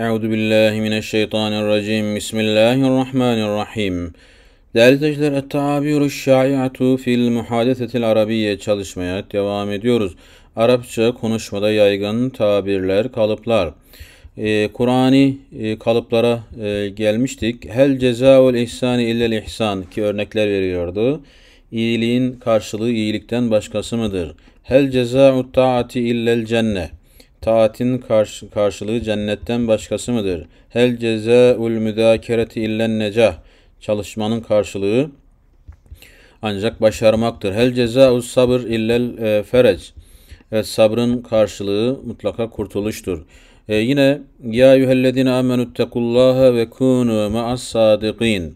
Euzu billahi mineşşeytanirracim. Bismillahirrahmanirrahim. Değerli izleyiciler, Et-Tabiru Şai'atu fil Muhadesetil Arabiye çalışmaya devam ediyoruz. Arapça konuşmada yaygın tabirler, kalıplar. Ee, Kur'an'i e, kalıplara e, gelmiştik. Hel cezaul ihsani illel ihsan ki örnekler veriyordu. İyiliğin karşılığı iyilikten başkası mıdır? Hel cezaut taati illel cennet Taatin karşı, karşılığı cennetten başkası mıdır? Hel cezaul müdakereti illen necah. Çalışmanın karşılığı ancak başarmaktır. Hel cezaus sabır illel e, ferec. Evet, sabrın karşılığı mutlaka kurtuluştur. Ee, yine ya yuhellezine amenuttekullaha ve kunu ma'as sadikin.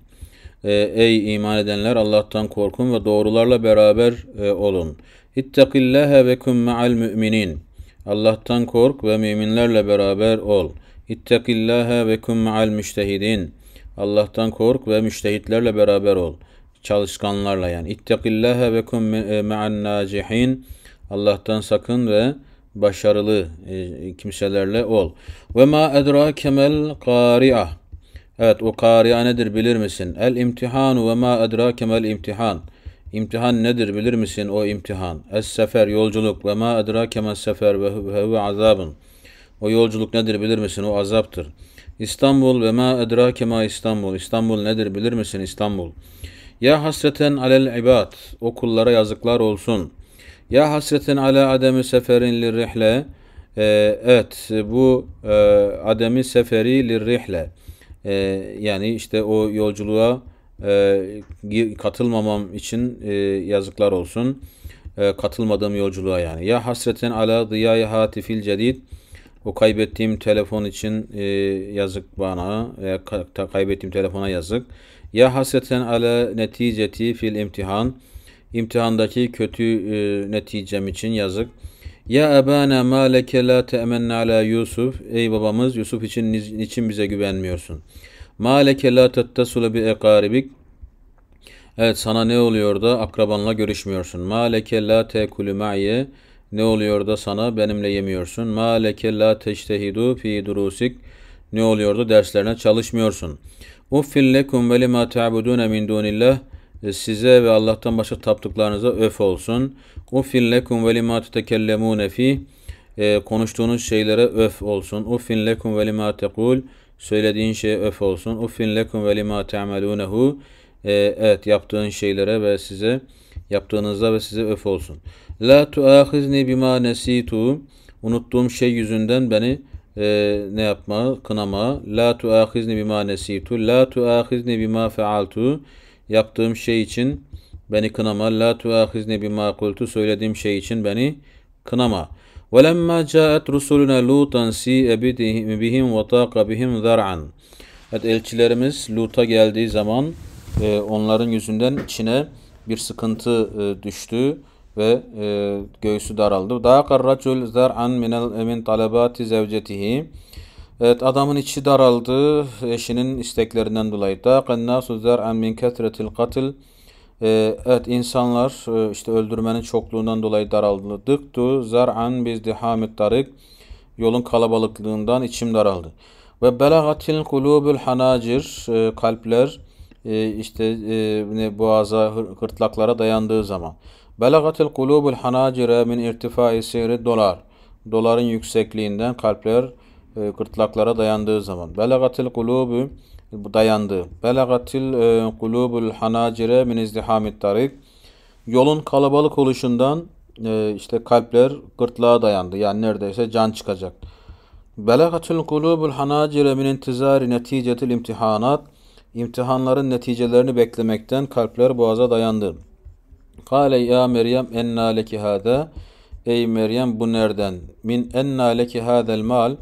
E, ey iman edenler Allah'tan korkun ve doğrularla beraber e, olun. İttakillâhe ve kum ma'al müminin. Allah'tan kork ve müminlerle beraber ol. İttakillaha ve kum ma'al müştehidin. Allah'tan kork ve müştehitlerle beraber ol. Çalışkanlarla yani. İttakillâhe ve kum e, ma'al nacihin. Allah'tan sakın ve başarılı e, kimselerle ol. Ve ma edrake mel kari'a. Evet o kari'a nedir bilir misin? El imtihanu ve ma edrake mel imtihan. İmtihan nedir bilir misin o imtihan? Es sefer yolculuk ve ma edrake mes sefer ve huve azabın. O yolculuk nedir bilir misin? O azaptır. İstanbul ve ma edrake ma İstanbul. İstanbul nedir bilir misin İstanbul? Ya hasreten alel ibad. O kullara yazıklar olsun. Ya hasreten ala ademi seferin lirrihle. Ee, evet bu e, ademi seferi lirrihle. Ee, yani işte o yolculuğa e, katılmamam için e, yazıklar olsun. E, katılmadığım yolculuğa yani. Ya hasreten ala diyayı hatifil cedid. O kaybettiğim telefon için e, yazık bana. E, ka- kaybettiğim telefona yazık. Ya hasreten ala neticeti fil imtihan. İmtihandaki kötü e, neticem için yazık. Ya ebana ma leke la te'menne ala Yusuf. Ey babamız Yusuf için niçin bize güvenmiyorsun?'' Ma leke la tettasule bi ekaribik. Evet sana ne oluyor da akrabanla görüşmüyorsun. Ma leke la tekulü ma'ye. Ne oluyor da sana benimle yemiyorsun. Ma la teştehidu fi durusik. Ne oluyor da derslerine çalışmıyorsun. Uffil lekum ve lima ta'budune min dunillah e, size ve Allah'tan başka taptıklarınıza öf olsun. Uffin lekum ve lima tetekellemune fi e, konuştuğunuz şeylere öf olsun. Uffin lekum ve lima tekul Söylediğin şey öf olsun. Uffin lekum ve lima te'amelunehu. Ee, evet yaptığın şeylere ve size yaptığınızda ve size öf olsun. La tuahizni bima nesitu. Unuttuğum şey yüzünden beni e, ne yapma, kınama. La tuahizni bima nesitu. La tuahizni bima fealtu. Yaptığım şey için beni kınama. La tuahizni bima kultu. Söylediğim şey için beni kınama. وَلَمَّا جَاءَتْ رُسُلُنَا لُوتًا سِيَ بِهِمْ وَتَاقَ بِهِمْ ذَرْعًا Evet elçilerimiz Lut'a geldiği zaman e, onların yüzünden içine bir sıkıntı e, düştü ve e, göğsü daraldı. دَاقَ الرَّجُلْ ذَرْعًا مِنْ طَلَبَاتِ زَوْجَتِهِ Evet adamın içi daraldı eşinin isteklerinden dolayı. دَاقَ النَّاسُ ذَرْعًا مِنْ كَثْرَةِ الْقَتِلِ ee, evet insanlar e, işte öldürmenin çokluğundan dolayı daraldı. Dıktu zar'an bizdihamit tarik. Yolun kalabalıklığından içim daraldı. Ve belagatil kulubul hanacir. E, kalpler e, işte e, boğaza, kırtlaklara dayandığı zaman. Belagatil kulubul hanacire min irtifai seyri dolar. Doların yüksekliğinden kalpler kırtlaklara dayandığı zaman. Belagatil kulubu dayandı. Belagatil e, kulubul hanacire min izdihamit tarik. Yolun kalabalık oluşundan e, işte kalpler gırtlağa dayandı. Yani neredeyse can çıkacak. Belagatil kulubul hanacire min intizari neticetil imtihanat. İmtihanların neticelerini beklemekten kalpler boğaza dayandı. Kale ya Meryem enna leki hâdâ. Ey Meryem bu nereden? Min enna leki hâdel mal.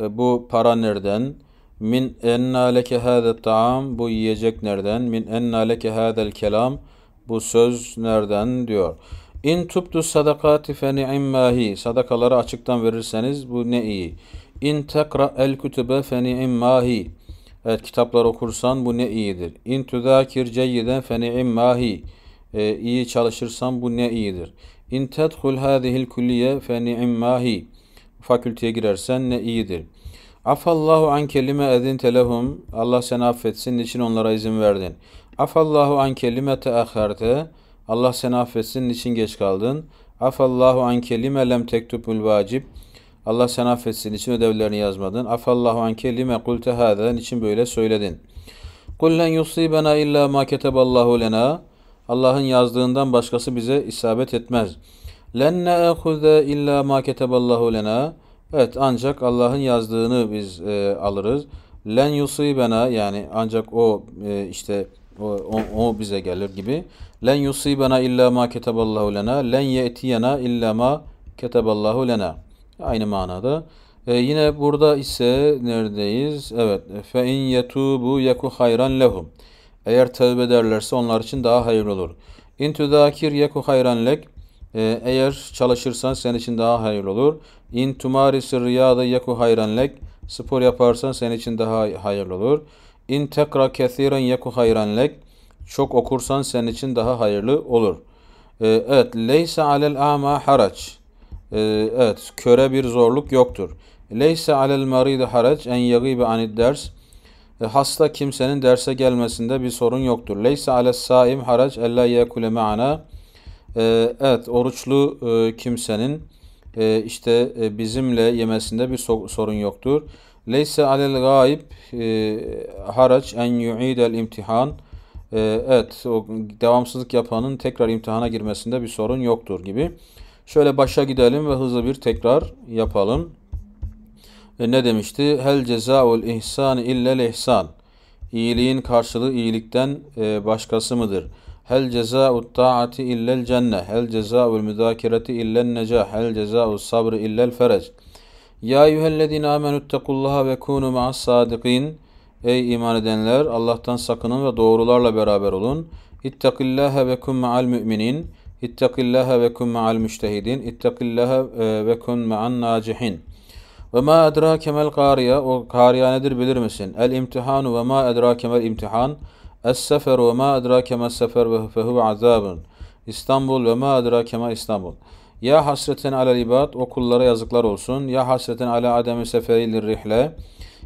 E, bu para nereden? Min enna leke hâdet taam. Bu yiyecek nereden? Min enna leke hâdel kelam. Bu söz nereden diyor. İn tubdu sadakati fe ni'immahi. Sadakaları açıktan verirseniz bu ne iyi. İn tekra el kütübe fe ni'immahi. Evet kitaplar okursan bu ne iyidir. İn tüzakir ceyyiden fe ni'immahi. E, iyi çalışırsan bu ne iyidir. İn tedhul hadihil külliye fe ni'immahi. Fakülteye girersen ne iyidir. Afallahu an kelime edin telehum, Allah seni affetsin. Niçin onlara izin verdin? Afallahu an kelime teahherte. Allah seni affetsin. Niçin geç kaldın? Afallahu an kelime lem tektubul vacib. Allah seni affetsin. Niçin ödevlerini yazmadın? Afallahu an kelime kulte hâden. Niçin böyle söyledin? Kul len yusibena illa ma keteballahu lena. Allah'ın yazdığından başkası bize isabet etmez. Len ne'ehuze illa ma keteballahu lena. Evet ancak Allah'ın yazdığını biz e, alırız. Len yusibena yani ancak o e, işte o, o, o bize gelir gibi. Len yusibena illa ma ketaballahu lena. Len ye'tiyena illa ma ketaballahu lena. Aynı manada. E, yine burada ise neredeyiz? Evet. Fe in yetubu yeku hayran lehum. Eğer tövbe ederlerse onlar için daha hayırlı olur. İntüzakir yeku hayran lek. Ee, eğer çalışırsan senin için daha hayırlı olur. İn tumarisi riyada yeku hayranlek. Spor yaparsan senin için daha hayırlı olur. İn tekra kethiren yeku hayranlek. Çok okursan senin için daha hayırlı olur. Ee, evet. Leyse alel ama haraç. Ee, evet. Köre bir zorluk yoktur. Leysa alel maride haraç en yagibe anid ders. Ee, hasta kimsenin derse gelmesinde bir sorun yoktur. Leysa ales saim haraç ella yekule ma'ana. Ee, evet oruçlu e, kimsenin e, işte e, bizimle yemesinde bir sorun yoktur. Leyse alel gayb haraç en yu'idel imtihan. Evet o devamsızlık yapanın tekrar imtihana girmesinde bir sorun yoktur gibi. Şöyle başa gidelim ve hızlı bir tekrar yapalım. ne demişti? Hel cezaul ihsan illel ihsan. İyiliğin karşılığı iyilikten başkası mıdır? Hel ceza'u ta'ati illel cenne. Hel ceza'u müzakireti illen necah. Hel ceza'u sabr illel ferec. Ya eyyühellezine amenüttekullaha ve kunu ma'as sadiqin, Ey iman edenler Allah'tan sakının ve doğrularla beraber olun. İttakillâhe ve kun ma'al müminin. İttakillâhe ve kun ma'al müştehidin. İttakillâhe e, ve kun ma'an nacihin. Ve ma edrake mel kariya. O kariya nedir bilir misin? El imtihanu ve ma edrake mel imtihan. Es-sefer ve ma edrake sefer ve fehu azabun. İstanbul ve ma edrake İstanbul. Ya hasreten ala ibad o kullara yazıklar olsun. Ya hasreten ala ademi seferi rihle.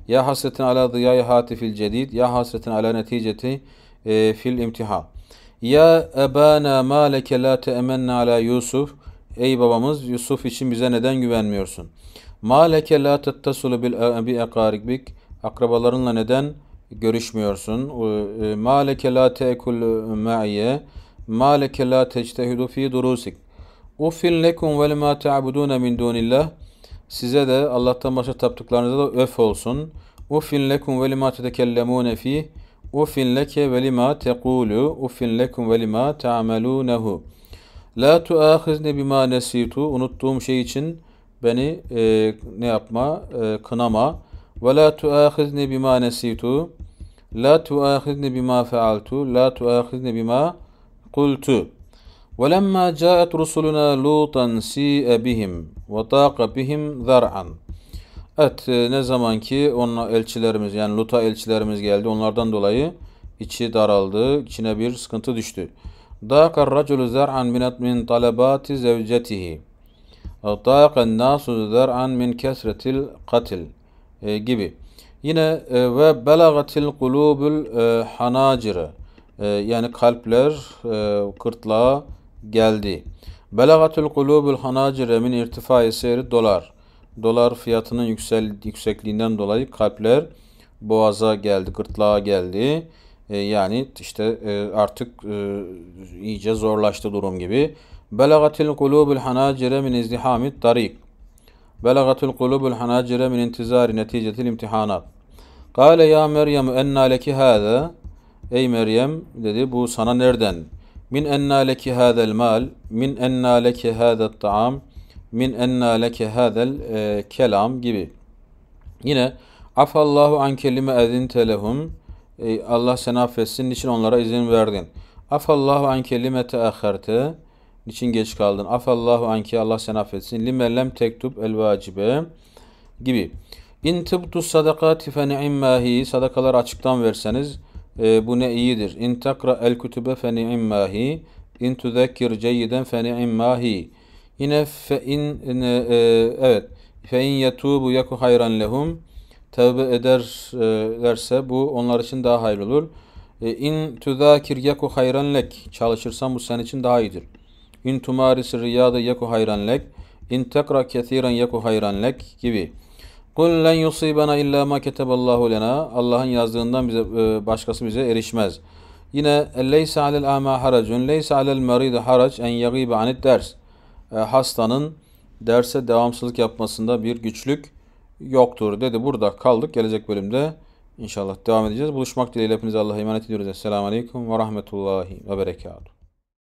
Ya hasreten ala diyayı hatifil cedid. Ya hasreten ala neticeti e, fil imtiha. Ya ebana ma leke la teemenna ala Yusuf. Ey babamız Yusuf için bize neden güvenmiyorsun? Ma leke la tettasulu bil bi akaribik. Akrabalarınla neden görüşmüyorsun. Ee, e, Maleke la te'kul ma'iye. Maleke la tectehidu fi durusik. Uffin lekum ve lima te'abudune min dunillah. Size de Allah'tan başka taptıklarınıza da öf olsun. Uffin lekum ve lima tetekellemune fi. Uffin leke ve lima tequlu. Uffin lekum ve lima te'amelunehu. La tuahizni bima nesitu. Unuttuğum şey için beni e, ne yapma, e, kınama. Ve la tuahizni bima nesitu. La tuâhidne bima fealtu, la tuâhidne bima kultu. ولما جاءت رسلنا لوطا سيء بهم وطاق بهم ذرعا Evet ne zaman ki onun elçilerimiz yani Lut'a elçilerimiz geldi onlardan dolayı içi daraldı içine bir sıkıntı düştü. Dâkar raculu zer'an min talabati zevcetihi. Dâkan nasu zer'an min kesretil katil e, gibi. Yine e, ve belagatil kulubul e, hanacire yani kalpler e, kırtlağa geldi. Belagatil kulubul hanacire min irtifai seyri dolar. Dolar fiyatının yüksel, yüksekliğinden dolayı kalpler boğaza geldi, gırtlağa geldi. E, yani işte e, artık e, iyice zorlaştı durum gibi. Belagatil kulubul hanacire min izdihamit tarik. Belagatul kulubul hanacire min intizari neticetil imtihanat. Kale ya Meryem enna leki hâze. Ey Meryem dedi bu sana nereden? Min enna leki hâzel mal. Min enna leki hâzel ta'am. Min enna leki hâzel e, kelam gibi. Yine afallahu an kelime ezinte lehum. Ey Allah seni affetsin. Niçin onlara izin verdin? Afallahu an kelime teakherte. Niçin geç kaldın? Afallahu anki Allah sen affetsin. Limellem tektub el vacibe gibi. İn tıbtu sadakati fe ni'immahi. Sadakalar açıktan verseniz e, bu ne iyidir. İn takra el kütübe fe ni'immahi. İn tüzekkir ceyyiden fe ni'immahi. Yine fe in, in e, evet. Fe in yetubu yeku hayran lehum. Tevbe ederlerse e, bu onlar için daha hayırlı olur. E, in tüzakir yeku hayran lek. Çalışırsan bu senin için daha iyidir in tumaris riyada yeku hayran lek, in tekra kethiren yeku hayran lek gibi. Kul len yusibana illa ma keteballahu lena. Allah'ın yazdığından bize e, başkası bize erişmez. Yine leyse alel ama haracun, leyse alel meride harac en yagibe anit ders. E, hastanın derse devamsızlık yapmasında bir güçlük yoktur dedi. Burada kaldık. Gelecek bölümde inşallah devam edeceğiz. Buluşmak dileğiyle hepinize Allah'a emanet ediyoruz. Esselamu Aleyküm ve Rahmetullahi ve Berekatuhu.